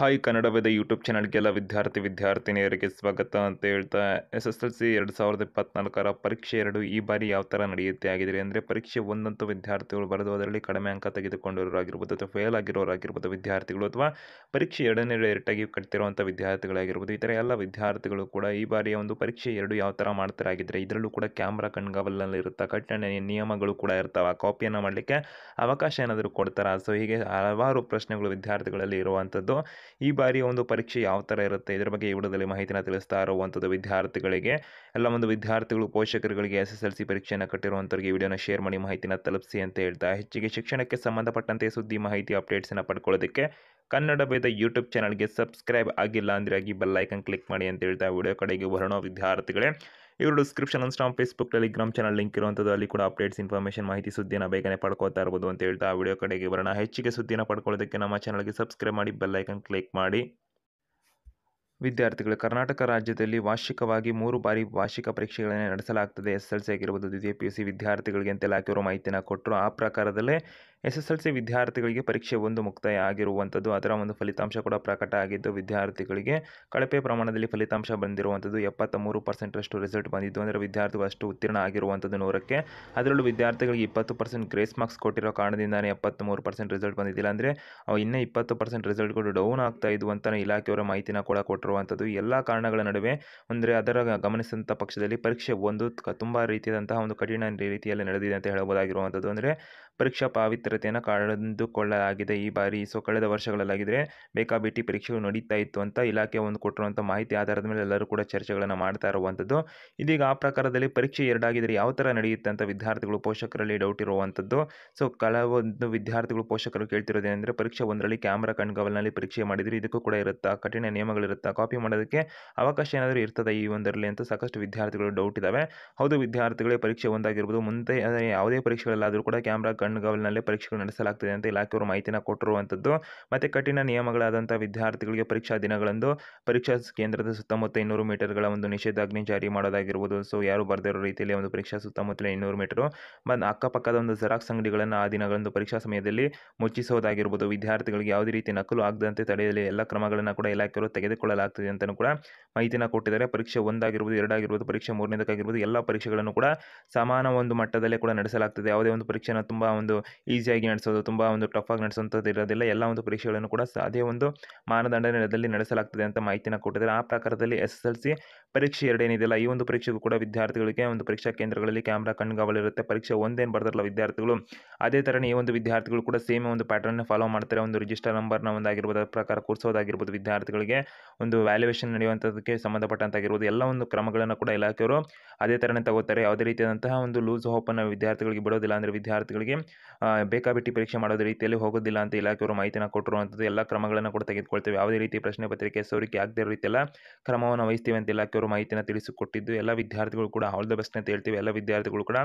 hi Kannada Veda YouTube ಚಾನಲ್ಗೆಲ್ಲ ವಿದ್ಯಾರ್ಥಿ ವಿದ್ಯಾರ್ಥಿನಿಯರಿಗೆ ಸ್ವಾಗತ ಅಂತ ಹೇಳ್ತಾ ಎಸ್ ಎಸ್ ಎಲ್ ಸಿ ಎರಡು ಸಾವಿರದ ಇಪ್ಪತ್ನಾಲ್ಕರ ಪರೀಕ್ಷೆ ಎರಡು ಈ ಬಾರಿ ಯಾವ ಥರ ನಡೆಯುತ್ತೆ ಆಗಿದೆ ಅಂದರೆ ಪರೀಕ್ಷೆ ಒಂದಂತೂ ವಿದ್ಯಾರ್ಥಿಗಳು ಬರೆದು ಅದರಲ್ಲಿ ಕಡಿಮೆ ಅಂಕ ತೆಗೆದುಕೊಂಡಿರೋರಾಗಿರ್ಬೋದು ಅಥವಾ ಫೇಲ್ ಆಗಿರೋರಾಗಿರ್ಬೋದು ವಿದ್ಯಾರ್ಥಿಗಳು ಅಥವಾ ಪರೀಕ್ಷೆ ಎರಡನೇ ಎರಟ್ಟಾಗಿ ಕಟ್ತಿರುವಂಥ ವಿದ್ಯಾರ್ಥಿಗಳಾಗಿರ್ಬೋದು ಈ ಥರ ಎಲ್ಲ ವಿದ್ಯಾರ್ಥಿಗಳು ಕೂಡ ಈ ಬಾರಿಯ ಒಂದು ಪರೀಕ್ಷೆ ಎರಡು ಯಾವ ಥರ ಮಾಡ್ತಾರೆ ಇದರಲ್ಲೂ ಕೂಡ ಕ್ಯಾಮ್ರಾ ಕಣ್ಗಾವಲಲ್ಲಿ ಇರುತ್ತೆ ಕಟ್ಟಣೆ ನಿಯಮಗಳು ಕೂಡ ಇರ್ತಾವೆ ಕಾಪಿಯನ್ನು ಮಾಡಲಿಕ್ಕೆ ಅವಕಾಶ ಏನಾದರೂ ಕೊಡ್ತಾರೆ ಸೊ ಹೀಗೆ ಹಲವಾರು ಪ್ರಶ್ನೆಗಳು ವಿದ್ಯಾರ್ಥಿಗಳಲ್ಲಿ ಇರುವಂಥದ್ದು ಈ ಬಾರಿಯ ಒಂದು ಪರೀಕ್ಷೆ ಯಾವ ಥರ ಇರುತ್ತೆ ಇದರ ಬಗ್ಗೆ ಈ ವಿಡಿಯೋದಲ್ಲಿ ಮಾಹಿತಿನ ತಿಳಿಸ್ತಾ ಇರುವಂಥದ್ದು ವಿದ್ಯಾರ್ಥಿಗಳಿಗೆ ಎಲ್ಲ ಒಂದು ವಿದ್ಯಾರ್ಥಿಗಳು ಪೋಷಕರುಗಳಿಗೆ ಎಸ್ ಎಸ್ ಎಲ್ ಸಿ ಪರೀಕ್ಷೆಯನ್ನು ಕಟ್ಟಿರುವಂಥವ್ರಿಗೆ ಈ ವಿಡಿಯೋನ ಶೇರ್ ಮಾಡಿ ಮಾಹಿತಿನ ತಲುಪಿಸಿ ಅಂತ ಹೇಳ್ತಾ ಹೆಚ್ಚಿಗೆ ಶಿಕ್ಷಣಕ್ಕೆ ಸಂಬಂಧಪಟ್ಟಂತೆ ಸುದ್ದಿ ಮಾಹಿತಿ ಅಪ್ಡೇಟ್ಸನ್ನು ಪಡ್ಕೊಳ್ಳೋದಕ್ಕೆ ಕನ್ನಡ ಬೇದ ಯೂಟ್ಯೂಬ್ ಚಾನಲ್ಗೆ ಸಬ್ಸ್ಕ್ರೈಬ್ ಆಗಿಲ್ಲ ಅಂದರೆ ಆಗಿ ಬೆಲ್ಲೈಕನ್ ಕ್ಲಿಕ್ ಮಾಡಿ ಅಂತ ಹೇಳ್ತಾ ವಿಡಿಯೋ ಕಡೆಗೆ ಬರೋಣ ವಿದ್ಯಾರ್ಥಿಗಳೇ ಇವರು description Instagram Facebook Telegram channel link ಇರುವಂಥದ್ದು ಅಲ್ಲಿ ಕೂಡ ಅಪ್ಡೇಟ್ಸ್ ಇನ್ಫಾರ್ಮೇಷನ್ ಮಾಹಿತಿ ಸುದ್ದಿನ ಬೇಗನೆ ಪಡ್ಕೋತಾ ಇರ್ಬೋದು ಅಂತ ಹೇಳ್ತಾ ಆ ವಿಡಿಯೋ ಕಡೆಗೆ ಬರೋಣ ಹೆಚ್ಚಿಗೆ ಸುದ್ದಿನ ಪಡ್ಕೊಳ್ಳೋದಕ್ಕೆ ನಮ್ಮ ಚಾನಲ್ಗೆ ಸಬ್ಸ್ಕ್ರೈಬ್ ಮಾಡಿ ಬೆಲ್ಲೈಕನ್ ಕ್ಲಿಕ್ ಮಾಡಿ ವಿದ್ಯಾರ್ಥಿಗಳು ಕರ್ನಾಟಕ ರಾಜ್ಯದಲ್ಲಿ ವಾರ್ಷಿಕವಾಗಿ ಮೂರು ಬಾರಿ ವಾರ್ಷಿಕ ಪರೀಕ್ಷೆಗಳನ್ನು ನಡೆಸಲಾಗ್ತದೆ ಎಸ್ ಎಲ್ ಸಿ ಆಗಿರ್ಬೋದು ದ್ವಿತೀಯ ಪಿ ಯು ಸಿ ವಿದ್ಯಾರ್ಥಿಗಳಿಗೆ ಅಂತೆಲ್ಲ ಹಾಕಿರೋ ಮಾಹಿತಿನ ಕೊಟ್ಟರು ಆ ಪ್ರಕಾರದಲ್ಲೇ ಎಸ್ ಎಸ್ ಎಲ್ ಸಿ ವಿದ್ಯಾರ್ಥಿಗಳಿಗೆ ಪರೀಕ್ಷೆ ಒಂದು ಮುಕ್ತಾಯ ಆಗಿರುವಂಥದ್ದು ಅದರ ಒಂದು ಫಲಿತಾಂಶ ಕೂಡ ಪ್ರಕಟ ಆಗಿದ್ದು ವಿದ್ಯಾರ್ಥಿಗಳಿಗೆ ಕಳಪೆ ಪ್ರಮಾಣದಲ್ಲಿ ಫಲಿತಾಂಶ ಬಂದಿರುವಂಥದ್ದು ಎಪ್ಪತ್ತ ಮೂರು ಪರ್ಸೆಂಟಷ್ಟು ರಿಸಲ್ಟ್ ಬಂದಿದ್ದು ಅಂದರೆ ವಿದ್ಯಾರ್ಥಿಗಳು ಅಷ್ಟು ಉತ್ತೀರ್ಣ ಆಗಿರುವಂಥದ್ದು ನೂರಕ್ಕೆ ಅದರಲ್ಲೂ ವಿದ್ಯಾರ್ಥಿಗಳಿಗೆ ಇಪ್ಪತ್ತು ಪರ್ಸೆಂಟ್ ಗ್ರೇಸ್ ಮಾರ್ಕ್ಸ್ ಕೊಟ್ಟಿರೋ ಎಪ್ಪತ್ತು ಮೂರು ಪರ್ಸೆಂಟ್ ರಿಸಲ್ಟ್ ಬಂದಿದ್ದಿಲ್ಲ ಅಂದರೆ ಅವು ಇನ್ನೂ ಇಪ್ಪತ್ತು ಪರ್ಸೆಂಟ್ ರಿಸಲ್ಟ್ಗಳು ಡೌನ್ ಆಗ್ತಾ ಇದ್ವು ಅಂತಲೇ ಇಲಾಖೆಯವರ ಮಾಹಿತಿನ ಕೂಡ ಕೊಟ್ಟಿರುವಂಥದ್ದು ಎಲ್ಲ ಕಾರಣಗಳ ನಡುವೆ ಅಂದರೆ ಅದರ ಗಮನಿಸಿದಂಥ ಪಕ್ಷದಲ್ಲಿ ಪರೀಕ್ಷೆ ಒಂದು ತುಂಬ ರೀತಿಯಾದಂತಹ ಒಂದು ಕಠಿಣ ರೀತಿಯಲ್ಲಿ ನಡೆದಿದೆ ಅಂತ ಹೇಳಬಹುದಾಗಿರುವಂಥದ್ದು ಅಂದರೆ ಪರೀಕ್ಷಾ ಪಾವಿತ್ ಕಳೆದುಕೊಳ್ಳಲಾಗಿದೆ ಕಳೆದುಕೊಳ್ಳಲಾಗಿದೆ ಈ ಬಾರಿ ಸೊ ಕಳೆದ ವರ್ಷಗಳಲ್ಲಾಗಿದ್ದರೆ ಬೇಕಾಬಿಟ್ಟಿ ಪರೀಕ್ಷೆಗಳು ನಡೀತಾ ಇತ್ತು ಅಂತ ಇಲಾಖೆ ಒಂದು ಕೊಟ್ಟಿರುವಂಥ ಮಾಹಿತಿ ಆಧಾರದ ಮೇಲೆ ಎಲ್ಲರೂ ಕೂಡ ಚರ್ಚೆಗಳನ್ನು ಮಾಡ್ತಾ ಇರುವಂಥದ್ದು ಇದೀಗ ಆ ಪ್ರಕಾರದಲ್ಲಿ ಪರೀಕ್ಷೆ ಎರಡಾಗಿದ್ದರೆ ಯಾವ ಥರ ನಡೆಯುತ್ತೆ ಅಂತ ವಿದ್ಯಾರ್ಥಿಗಳು ಪೋಷಕರಲ್ಲಿ ಡೌಟ್ ಇರುವಂಥದ್ದು ಸೊ ಕೆಲವೊಂದು ವಿದ್ಯಾರ್ಥಿಗಳು ಪೋಷಕರು ಕೇಳ್ತಿರೋದೇನೆಂದರೆ ಪರೀಕ್ಷೆ ಒಂದರಲ್ಲಿ ಕ್ಯಾಮ್ರಾ ಕಣ್ಗಾವಲಿನಲ್ಲಿ ಪರೀಕ್ಷೆ ಮಾಡಿದರೆ ಇದಕ್ಕೂ ಕೂಡ ಇರುತ್ತಾ ಕಠಿಣ ನಿಯಮಗಳಿರುತ್ತಾ ಕಾಪಿ ಮಾಡೋದಕ್ಕೆ ಅವಕಾಶ ಏನಾದರೂ ಇರ್ತದೆ ಈ ಒಂದರಲ್ಲಿ ಅಂತ ಸಾಕಷ್ಟು ವಿದ್ಯಾರ್ಥಿಗಳು ಡೌಟ್ ಇದ್ದಾವೆ ಹೌದು ವಿದ್ಯಾರ್ಥಿಗಳೇ ಪರೀಕ್ಷೆ ಒಂದಾಗಿರ್ಬೋದು ಮುಂದೆ ಯಾವುದೇ ಪರೀಕ್ಷೆಗಳಲ್ಲಾದರೂ ಕೂಡ ಕ್ಯಾಮ್ರಾ ಕಣ್ಗಾವಲಿನಲ್ಲೇ ಪರೀಕ್ಷೆ ಪರೀಕ್ಷೆಗಳು ನಡೆಸಲಾಗ್ತಿದೆ ಅಂತ ಇಲಾಖೆಯವರು ಮಾಹಿತಿನ ಕೊಟ್ಟಿರುವಂಥದ್ದು ಮತ್ತು ಕಠಿಣ ನಿಯಮಗಳಾದಂಥ ವಿದ್ಯಾರ್ಥಿಗಳಿಗೆ ಪರೀಕ್ಷಾ ದಿನಗಳಂದು ಪರೀಕ್ಷಾ ಕೇಂದ್ರದ ಸುತ್ತಮುತ್ತ ಇನ್ನೂರು ಮೀಟರ್ಗಳ ಒಂದು ನಿಷೇಧಾಜ್ಞೆ ಜಾರಿ ಮಾಡೋದಾಗಿರ್ಬೋದು ಸೊ ಯಾರು ಬರ್ದಿರೋ ರೀತಿಯಲ್ಲಿ ಒಂದು ಪರೀಕ್ಷಾ ಸುತ್ತಮುತ್ತಲ ಇನ್ನೂರು ಮೀಟರು ಮತ್ತು ಅಕ್ಕಪಕ್ಕದ ಒಂದು ಜೆರಾಕ್ಸ್ ಅಂಗಡಿಗಳನ್ನು ಆ ದಿನಗಳಂದು ಪರೀಕ್ಷಾ ಸಮಯದಲ್ಲಿ ಮುಚ್ಚಿಸೋದಾಗಿರ್ಬೋದು ವಿದ್ಯಾರ್ಥಿಗಳಿಗೆ ಯಾವುದೇ ರೀತಿ ನಕಲು ಆಗದಂತೆ ತಡೆಯಲು ಎಲ್ಲ ಕ್ರಮಗಳನ್ನು ಕೂಡ ಇಲಾಖೆಯವರು ತೆಗೆದುಕೊಳ್ಳಲಾಗ್ತದೆ ಅಂತಲೂ ಕೂಡ ಮಾಹಿತಿನ ಕೊಟ್ಟಿದ್ದಾರೆ ಪರೀಕ್ಷೆ ಒಂದಾಗಿರ್ಬೋದು ಎರಡಾಗಿರ್ಬೋದು ಪರೀಕ್ಷೆ ಮೂರನೇದಕ್ಕಾಗಿರ್ಬೋದು ಎಲ್ಲ ಪರೀಕ್ಷೆಗಳನ್ನು ಕೂಡ ಸಮಾನ ಒಂದು ಮಟ್ಟದಲ್ಲೇ ಕೂಡ ನಡೆಸಲಾಗ್ತದೆ ಯಾವುದೇ ಒಂದು ಪರೀಕ್ಷೆನ ತುಂಬ ಒಂದು ಈಸಿ ಈಸಿಯಾಗಿ ನಡೆಸೋದು ತುಂಬ ಒಂದು ಟಫ್ ಆಗಿ ನಡೆಸುವಂಥದ್ದು ಇರೋದಿಲ್ಲ ಎಲ್ಲ ಒಂದು ಪರೀಕ್ಷೆಗಳನ್ನು ಕೂಡ ಅದೇ ಒಂದು ಮಾನದಂಡದಲ್ಲಿ ನಡೆಸಲಾಗ್ತದೆ ಅಂತ ಮಾಹಿತಿನ ಕೊಟ್ಟಿದ್ದಾರೆ ಆ ಪ್ರಕಾರದಲ್ಲಿ ಎಸ್ ಎಸ್ ಎಲ್ ಸಿ ಪರೀಕ್ಷೆ ಎರಡೇನಿದೆಯಲ್ಲ ಈ ಒಂದು ಪರೀಕ್ಷೆಗೂ ಕೂಡ ವಿದ್ಯಾರ್ಥಿಗಳಿಗೆ ಒಂದು ಪರೀಕ್ಷಾ ಕೇಂದ್ರಗಳಲ್ಲಿ ಕ್ಯಾಮ್ರಾ ಕಣ್ಗಾವಲಿರುತ್ತೆ ಪರೀಕ್ಷೆ ಒಂದೇನು ಬರ್ದಿರಲ್ಲ ವಿದ್ಯಾರ್ಥಿಗಳು ಅದೇ ಥರನೇ ಈ ಒಂದು ವಿದ್ಯಾರ್ಥಿಗಳು ಕೂಡ ಸೇಮ್ ಒಂದು ಪ್ಯಾಟರ್ನ್ ಫಾಲೋ ಮಾಡ್ತಾರೆ ಒಂದು ರಿಜಿಸ್ಟರ್ ನಂಬರ್ನ ಒಂದಾಗಿರ್ಬೋದು ಅದರ ಪ್ರಕಾರ ಕೂರಿಸೋದಾಗಿರ್ಬೋದು ವಿದ್ಯಾರ್ಥಿಗಳಿಗೆ ಒಂದು ವ್ಯಾಲ್ಯೂಯೇಷನ್ ನಡೆಯುವಂಥದ್ದಕ್ಕೆ ಸಂಬಂಧಪಟ್ಟಂತಾಗಿರ್ಬೋದು ಎಲ್ಲ ಒಂದು ಕ್ರಮಗಳನ್ನು ಕೂಡ ಇಲಾಖೆಯವರು ಅದೇ ಥರನೇ ತಗೋತಾರೆ ಯಾವುದೇ ರೀತಿಯಾದಂತಹ ಒಂದು ಲೂಸ್ ಹೋಪನ್ನು ವಿದ್ಯಾರ್ಥಿಗಳಿಗೆ ಬಿಡೋದಿಲ್ಲ ಅಂದರೆ ವಿದ್ಯಾರ್ಥಿಗಳಿಗೆ ಬೇಕಾಬಿಟ್ಟಿ ಪರೀಕ್ಷೆ ಮಾಡೋದು ರೀತಿಯಲ್ಲಿ ಹೋಗೋದಿಲ್ಲ ಅಂತ ಇಲಾಖೆಯವರು ಮಾಹಿತಿನ ಕೊಟ್ಟಿರುವಂಥದ್ದು ಎಲ್ಲ ಕ್ರಮಗಳನ್ನು ಕೂಡ ತೆಗೆದುಕೊಳ್ತೇವೆ ಯಾವುದೇ ರೀತಿ ಪ್ರಶ್ನೆ ಪತ್ರಿಕೆ ಸೋರಿಕೆ ಆಗದೆ ರೀತಿಯಲ್ಲ ರೀತಿಯೆಲ್ಲ ಕ್ರಮವನ್ನು ವಹಿಸ್ತೀವಿ ಅಂತ ಇಲಾಖೆಯವರು ಮಾಹಿತಿನ ತಿಳಿಸಿಕೊಟ್ಟಿದ್ದು ಎಲ್ಲ ವಿದ್ಯಾರ್ಥಿಗಳು ಕೂಡ ಆಲ್ ದ ಬೆಸ್ಟ್ ಅಂತ ಹೇಳ್ತೀವಿ ಎಲ್ಲ ವಿದ್ಯಾರ್ಥಿಗಳು ಕೂಡ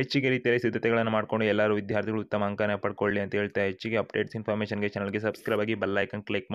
ಹೆಚ್ಚಿಗೆ ರೀತಿಯಲ್ಲಿ ಸಿದ್ಧತೆಗಳನ್ನು ಮಾಡಿಕೊಂಡು ಎಲ್ಲರೂ ವಿದ್ಯಾರ್ಥಿಗಳು ಉತ್ತಮ ಅಂಕನ ಪಡ್ಕೊಳ್ಳಿ ಅಂತ ಹೇಳ್ತಾ ಹೆಚ್ಚಿಗೆ ಅಪ್ಡೇಟ್ಸ್ ಇನ್ಫಾರ್ಮೇಷನ್ಗೆ ಚಾನಲ್ಗೆ ಸಬ್ಸ್ಕ್ರೈಬ್ ಆಗಿ ಬೆಲ್ಲೈಕನ್ ಕ್ಲಿಕ್ ಮಾಡಿ